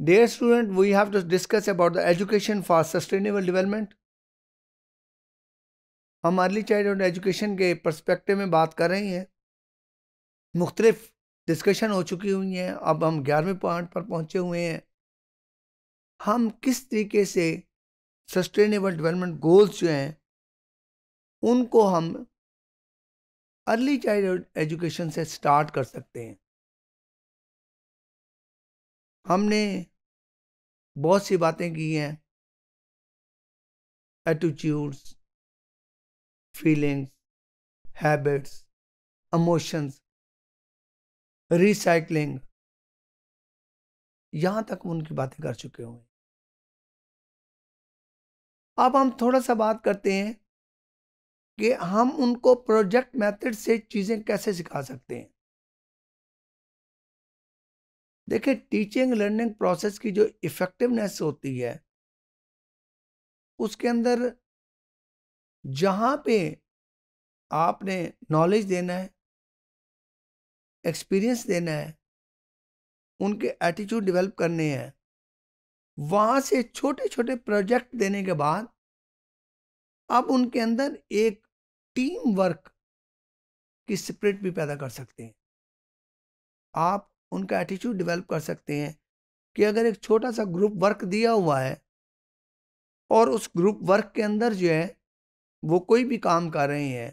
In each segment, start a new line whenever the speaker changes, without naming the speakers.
Dear student, we have to discuss about the education for sustainable development. हम early childhood education के perspective में बात कर रहे हैं मुख्तलिफ डिस्कशन हो चुकी हुई हैं अब हम ग्यारहवें पॉइंट पर पहुंचे हुए हैं हम किस तरीके से सस्टेनेबल डेवलपमेंट गोल्स जो हैं उनको हम अर्ली चाइल्ड हुड एजुकेशन से स्टार्ट कर सकते हैं हमने बहुत सी बातें की हैं attitudes feelings habits emotions recycling यहां तक उनकी बातें कर चुके होंगे अब हम थोड़ा सा बात करते हैं कि हम उनको प्रोजेक्ट मेथड से चीज़ें कैसे सिखा सकते हैं देखिए टीचिंग लर्निंग प्रोसेस की जो इफ़ेक्टिवनेस होती है उसके अंदर जहाँ पे आपने नॉलेज देना है एक्सपीरियंस देना है उनके एटीट्यूड डेवलप करने हैं वहाँ से छोटे छोटे प्रोजेक्ट देने के बाद आप उनके अंदर एक टीम वर्क की स्प्रिट भी पैदा कर सकते हैं आप उनका एटीट्यूड डेवलप कर सकते हैं कि अगर एक छोटा सा ग्रुप वर्क दिया हुआ है और उस ग्रुप वर्क के अंदर जो है वो कोई भी काम कर रहे हैं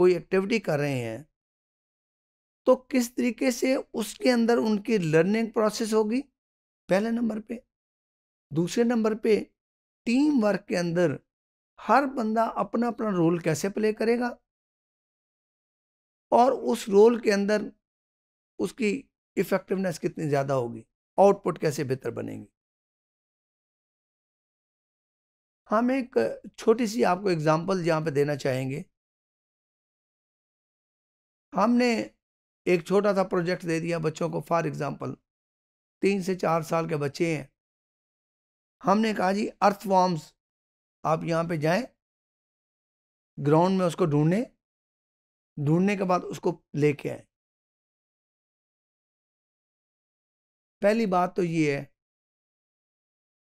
कोई एक्टिविटी कर रहे हैं तो किस तरीके से उसके अंदर उनकी लर्निंग प्रोसेस होगी पहले नंबर पे दूसरे नंबर पे टीम वर्क के अंदर हर बंदा अपना अपना रोल कैसे प्ले करेगा और उस रोल के अंदर उसकी इफेक्टिवनेस कितनी ज़्यादा होगी आउटपुट कैसे बेहतर बनेंगे हम एक छोटी सी आपको एग्जांपल यहाँ पे देना चाहेंगे हमने एक छोटा सा प्रोजेक्ट दे दिया बच्चों को फॉर एग्जांपल तीन से चार साल के बच्चे हैं हमने कहा जी अर्थ फॉर्म्स आप यहाँ पे जाएं ग्राउंड में उसको ढूंढें ढूंढने के बाद उसको लेके आए पहली बात तो ये है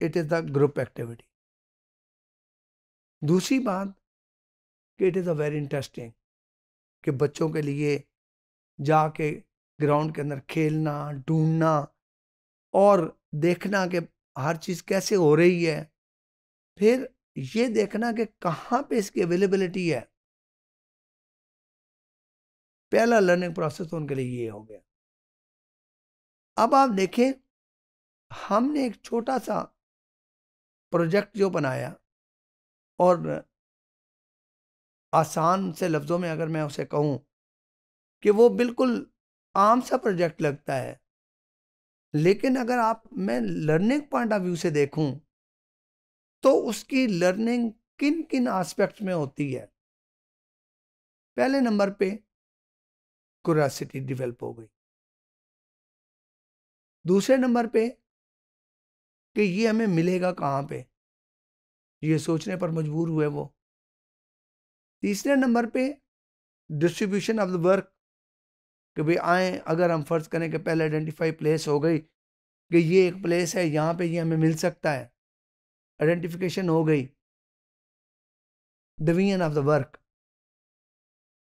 it is the group activity दूसरी बात कि it is a very interesting कि बच्चों के लिए जाके ग्राउंड के अंदर खेलना ढूंढना और देखना कि हर चीज़ कैसे हो रही है फिर ये देखना कि कहाँ पे इसकी अवेलेबिलिटी है पहला लर्निंग प्रोसेस तो उनके लिए ये हो गया अब आप देखें हमने एक छोटा सा प्रोजेक्ट जो बनाया और आसान से लफ्ज़ों में अगर मैं उसे कहूँ कि वो बिल्कुल आम सा प्रोजेक्ट लगता है लेकिन अगर आप मैं लर्निंग पॉइंट ऑफ व्यू से देखूँ तो उसकी लर्निंग किन किन आस्पेक्ट्स में होती है पहले नंबर पे क्यूरासिटी डेवलप हो गई दूसरे नंबर पे कि ये हमें मिलेगा कहाँ पे ये सोचने पर मजबूर हुए वो तीसरे नंबर पे डिस्ट्रीब्यूशन ऑफ द वर्क कि भाई आए अगर हम फर्ज करें कि पहले आइडेंटिफाई प्लेस हो गई कि ये एक प्लेस है यहाँ पे ये हमें मिल सकता है आइडेंटिफिकेशन हो गई डिवीजन ऑफ द वर्क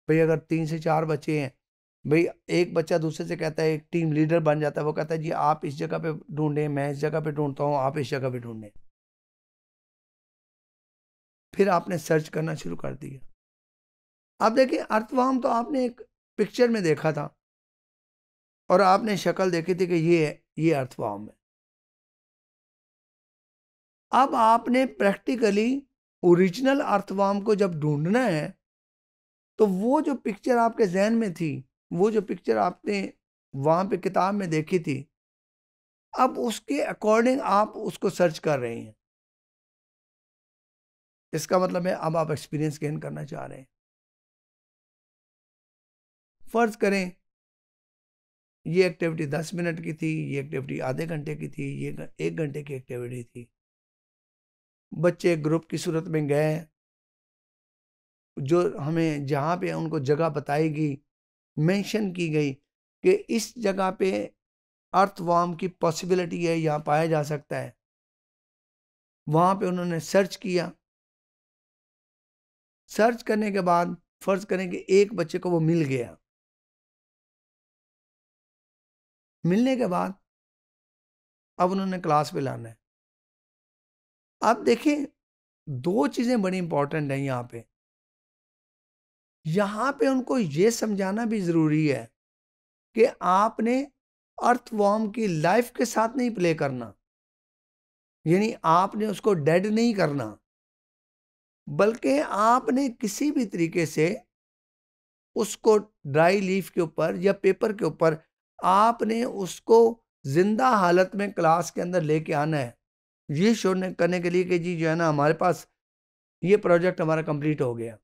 भाई अगर तीन से चार बच्चे हैं भाई एक बच्चा दूसरे से कहता है एक टीम लीडर बन जाता है वो कहता है जी आप इस जगह पे ढूंढें मैं इस जगह पे ढूंढता हूँ आप इस जगह पे ढूंढें फिर आपने सर्च करना शुरू कर दिया आप देखिए अर्थवाम तो आपने एक पिक्चर में देखा था और आपने शक्ल देखी थी कि ये ये अर्थवाम है अब आपने प्रैक्टिकली ओरिजिनल अर्थवाम को जब ढूंढना है तो वो जो पिक्चर आपके जहन में थी वो जो पिक्चर आपने वहाँ पे किताब में देखी थी अब उसके अकॉर्डिंग आप उसको सर्च कर रही हैं इसका मतलब है अब आप एक्सपीरियंस गेन करना चाह रहे हैं फर्ज करें ये एक्टिविटी दस मिनट की थी ये एक्टिविटी आधे घंटे की थी ये एक घंटे की एक्टिविटी थी बच्चे ग्रुप की सूरत में गए जो हमें जहाँ पे उनको जगह बताएगी मेंशन की गई कि इस जगह पे अर्थवॉर्म की पॉसिबिलिटी है यहाँ पाया जा सकता है वहाँ पे उन्होंने सर्च किया सर्च करने के बाद फर्ज करें कि एक बच्चे को वो मिल गया मिलने के बाद अब उन्होंने क्लास पे लाना है आप देखें दो चीज़ें बड़ी इंपॉर्टेंट हैं यहाँ पे यहाँ पे उनको ये समझाना भी ज़रूरी है कि आपने अर्थवॉर्म की लाइफ के साथ नहीं प्ले करना यानी आपने उसको डेड नहीं करना बल्कि आपने किसी भी तरीके से उसको ड्राई लीफ के ऊपर या पेपर के ऊपर आपने उसको ज़िंदा हालत में क्लास के अंदर लेके आना है ये शो करने के लिए कि जी जो है ना हमारे पास ये प्रोजेक्ट हमारा कंप्लीट हो गया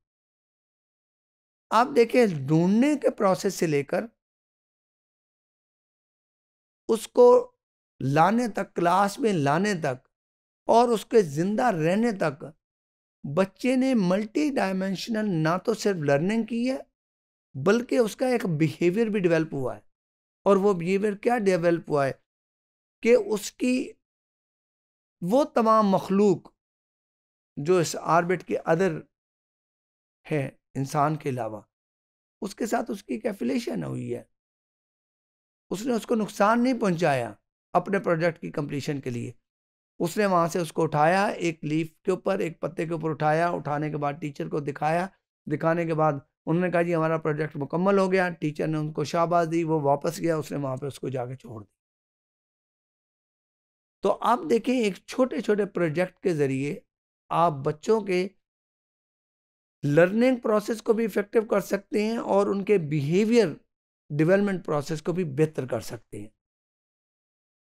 आप देखें ढूंढने के प्रोसेस से लेकर उसको लाने तक क्लास में लाने तक और उसके ज़िंदा रहने तक बच्चे ने मल्टी डायमेंशनल ना तो सिर्फ लर्निंग की है बल्कि उसका एक बिहेवियर भी डेवलप हुआ है और वो बिहेवियर क्या डेवलप हुआ है कि उसकी वो तमाम मखलूक जो इस आर्बिट के अदर हैं इंसान के अलावा उसके साथ उसकी एक एफिलेशन हुई है उसने उसको नुकसान नहीं पहुंचाया अपने प्रोजेक्ट की कंप्लीशन के लिए उसने वहाँ से उसको उठाया एक लीफ के ऊपर एक पत्ते के ऊपर उठाया उठाने के बाद टीचर को दिखाया दिखाने के बाद उन्होंने कहा जी हमारा प्रोजेक्ट मुकम्मल हो गया टीचर ने उनको शाबाश दी वो वापस गया उसने वहाँ पे उसको जाके छोड़ दिया तो आप देखें एक छोटे छोटे प्रोजेक्ट के ज़रिए आप बच्चों के लर्निंग प्रोसेस को भी इफ़ेक्टिव कर सकते हैं और उनके बिहेवियर डेवलपमेंट प्रोसेस को भी बेहतर कर सकते हैं